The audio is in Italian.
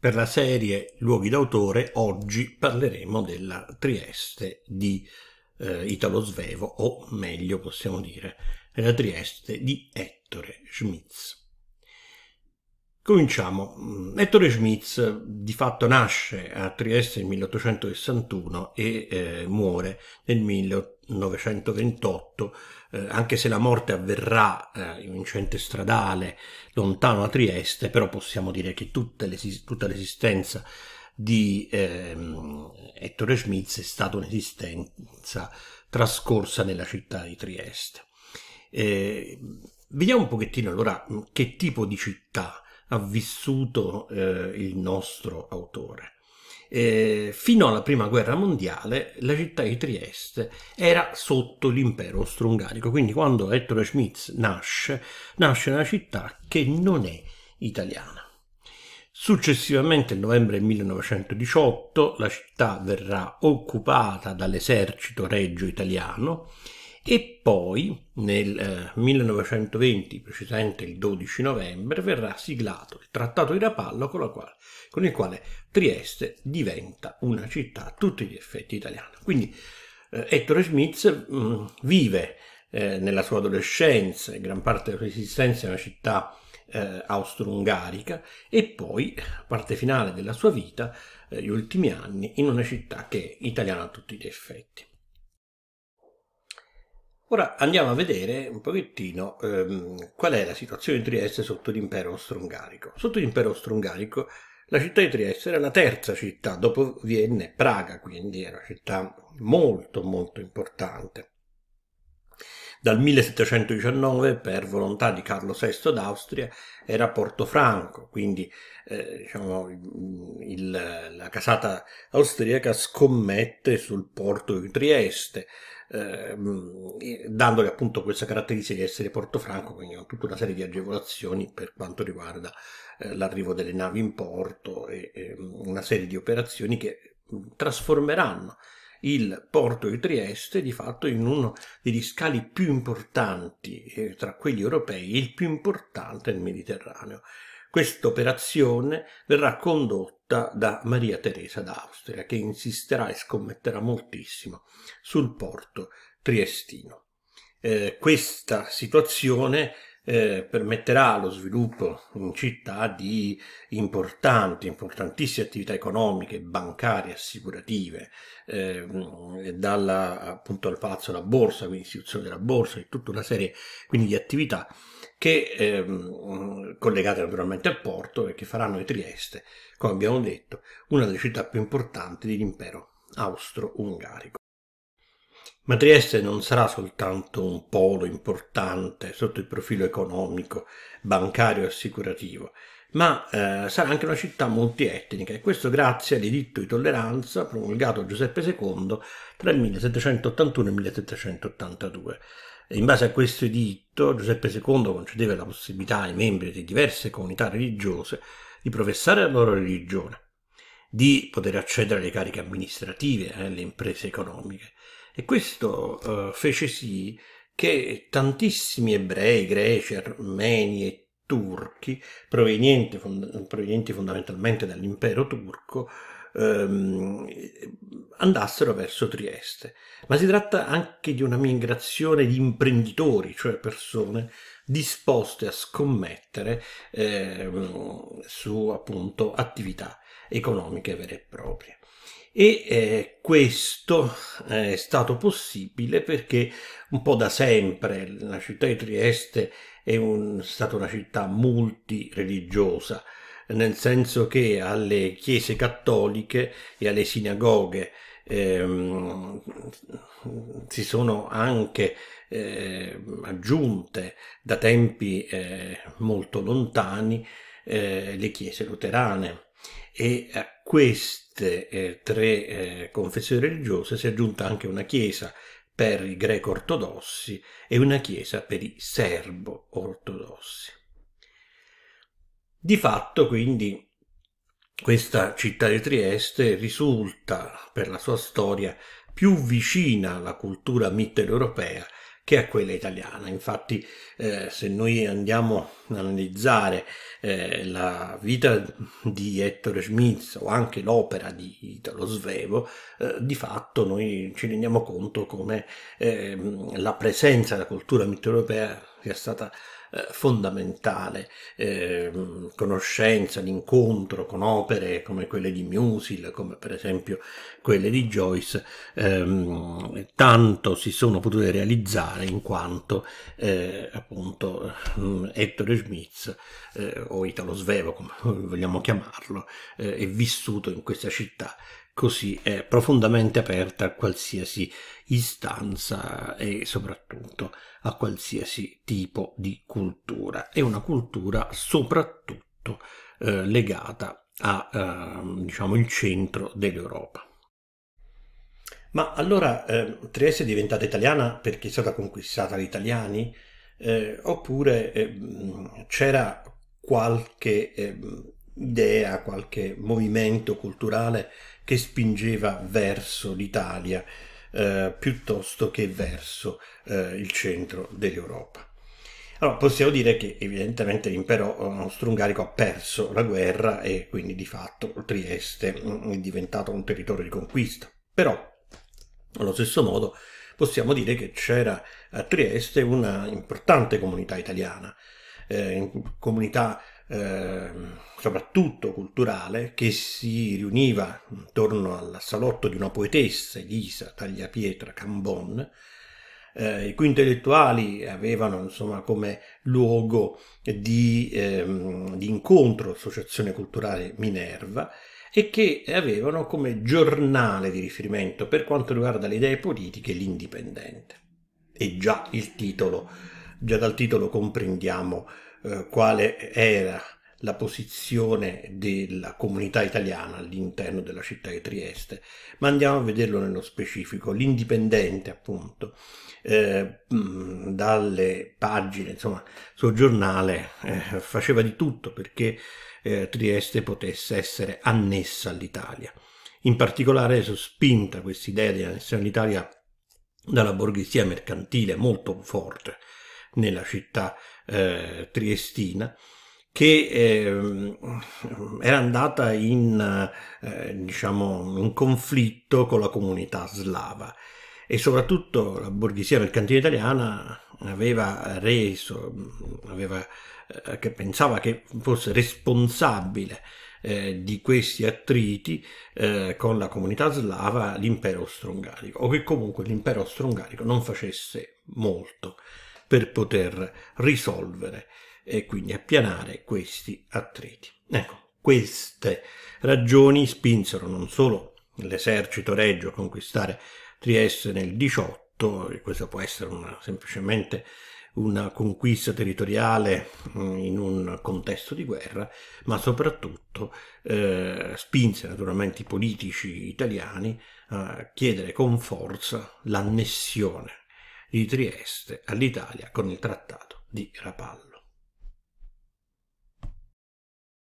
Per la serie Luoghi d'autore oggi parleremo della Trieste di eh, Italo Svevo, o meglio possiamo dire, la Trieste di Ettore Schmitz. Cominciamo. Mm, Ettore Schmitz di fatto nasce a Trieste nel 1861 e eh, muore nel 1928, eh, anche se la morte avverrà eh, in un incidente stradale lontano da Trieste, però possiamo dire che tutta, l'es- tutta l'esistenza di ehm, Ettore Schmitz è stata un'esistenza trascorsa nella città di Trieste. Eh, vediamo un pochettino allora che tipo di città ha vissuto eh, il nostro autore. Eh, fino alla prima guerra mondiale la città di Trieste era sotto l'impero austro-ungarico, quindi quando Ettore Schmitz nasce, nasce una città che non è italiana. Successivamente, nel novembre 1918, la città verrà occupata dall'esercito regio italiano e poi nel 1920, eh, precisamente il 12 novembre, verrà siglato il Trattato di Rapallo con, quale, con il quale Trieste diventa una città a tutti gli effetti italiana. Quindi eh, Ettore Schmitz mh, mm, vive eh, nella sua adolescenza e gran parte della sua esistenza in una città eh, austro-ungarica e poi, parte finale della sua vita, eh, gli ultimi anni, in una città che è italiana a tutti gli effetti. Ora andiamo a vedere un pochettino ehm, qual è la situazione di Trieste sotto l'impero austro-ungarico. Sotto l'impero austro-ungarico la città di Trieste era la terza città dopo Vienna e Praga, quindi era una città molto molto importante. Dal 1719, per volontà di Carlo VI d'Austria, era Porto Franco, quindi eh, diciamo, il, la casata austriaca scommette sul porto di Trieste eh, dandogli appunto questa caratteristica di essere porto franco, quindi con tutta una serie di agevolazioni per quanto riguarda eh, l'arrivo delle navi in porto e, e ehm, una serie di operazioni che trasformeranno il porto di Trieste di fatto in uno degli scali più importanti eh, tra quelli europei, il più importante nel Mediterraneo. Questa operazione verrà condotta tutta da Maria Teresa d'Austria, che insisterà e scommetterà moltissimo sul porto triestino. Eh, questa situazione eh, permetterà lo sviluppo in città di importanti, importantissime attività economiche, bancarie, assicurative, eh, dalla, appunto al palazzo della borsa, quindi istituzione della borsa, e tutta una serie quindi, di attività che ehm, collegate naturalmente a porto e che faranno di Trieste, come abbiamo detto, una delle città più importanti dell'impero austro-ungarico. Ma Trieste non sarà soltanto un polo importante sotto il profilo economico, bancario e assicurativo, ma eh, sarà anche una città multietnica e questo grazie all'editto di tolleranza promulgato da Giuseppe II tra il 1781 e il 1782 in base a questo editto, Giuseppe II concedeva la possibilità ai membri di diverse comunità religiose di professare la loro religione, di poter accedere alle cariche amministrative e eh, alle imprese economiche. E questo eh, fece sì che tantissimi ebrei, greci, armeni e turchi, provenienti, fond- provenienti fondamentalmente dall'impero turco, Ehm, andassero verso Trieste. Ma si tratta anche di una migrazione di imprenditori, cioè persone disposte a scommettere ehm, su appunto attività economiche vere e proprie e eh, questo eh, è stato possibile perché un po' da sempre la città di Trieste è, un, è stata una città multireligiosa, nel senso che alle chiese cattoliche e alle sinagoghe ehm, si sono anche eh, aggiunte da tempi eh, molto lontani eh, le chiese luterane e a queste eh, tre eh, confessioni religiose si è aggiunta anche una chiesa per i greco ortodossi e una chiesa per i serbo ortodossi. Di fatto, quindi, questa città di Trieste risulta, per la sua storia, più vicina alla cultura mitteleuropea che a quella italiana. Infatti, eh, se noi andiamo ad analizzare eh, la vita di Ettore Schmitz o anche l'opera di Italo Svevo, eh, di fatto noi ci rendiamo conto come ehm, la presenza della cultura mitteleuropea sia stata eh, fondamentale, eh, conoscenza, l'incontro con opere come quelle di Musil, come per esempio quelle di Joyce, ehm, tanto si sono potute realizzare in quanto eh, appunto eh, Ettore Schmitz eh, o Italo Svevo, come vogliamo chiamarlo, è vissuto in questa città così è profondamente aperta a qualsiasi istanza e soprattutto a qualsiasi tipo di cultura. È una cultura soprattutto eh, legata al eh, diciamo, centro dell'Europa. Ma allora eh, Trieste è diventata italiana perché è stata conquistata dagli italiani? Eh, oppure eh, c'era qualche ehm, idea, qualche movimento culturale che spingeva verso l'Italia eh, piuttosto che verso eh, il centro dell'Europa. Allora, possiamo dire che evidentemente l'impero eh, austro-ungarico ha perso la guerra e quindi di fatto Trieste mm, è diventato un territorio di conquista. Però, allo stesso modo, possiamo dire che c'era a Trieste una importante comunità italiana, eh, comunità Ehm, soprattutto culturale, che si riuniva intorno al salotto di una poetessa, Elisa Tagliapietra Cambon, eh, i cui intellettuali avevano insomma, come luogo di, ehm, di incontro l'associazione culturale Minerva e che avevano come giornale di riferimento per quanto riguarda le idee politiche l'Indipendente. E già il titolo Già dal titolo comprendiamo eh, quale era la posizione della comunità italiana all'interno della città di Trieste, ma andiamo a vederlo nello specifico, l'indipendente appunto, eh, dalle pagine, insomma, suo giornale eh, faceva di tutto perché eh, Trieste potesse essere annessa all'Italia. In particolare sospinta questa idea di annessione all'Italia dalla borghesia mercantile molto forte, nella città eh, triestina che eh, era andata in, eh, diciamo, in conflitto con la comunità slava e soprattutto la borghesia mercantile italiana aveva reso, aveva, eh, che pensava che fosse responsabile eh, di questi attriti eh, con la comunità slava l'impero austro-ungarico o che comunque l'impero austro-ungarico non facesse molto per poter risolvere e quindi appianare questi attriti. Ecco, queste ragioni spinsero non solo l'esercito regio a conquistare Trieste nel 18, e questa può essere una, semplicemente una conquista territoriale mm, in un contesto di guerra, ma soprattutto eh, spinse naturalmente i politici italiani a chiedere con forza l'annessione di Trieste all'Italia con il Trattato di Rapallo.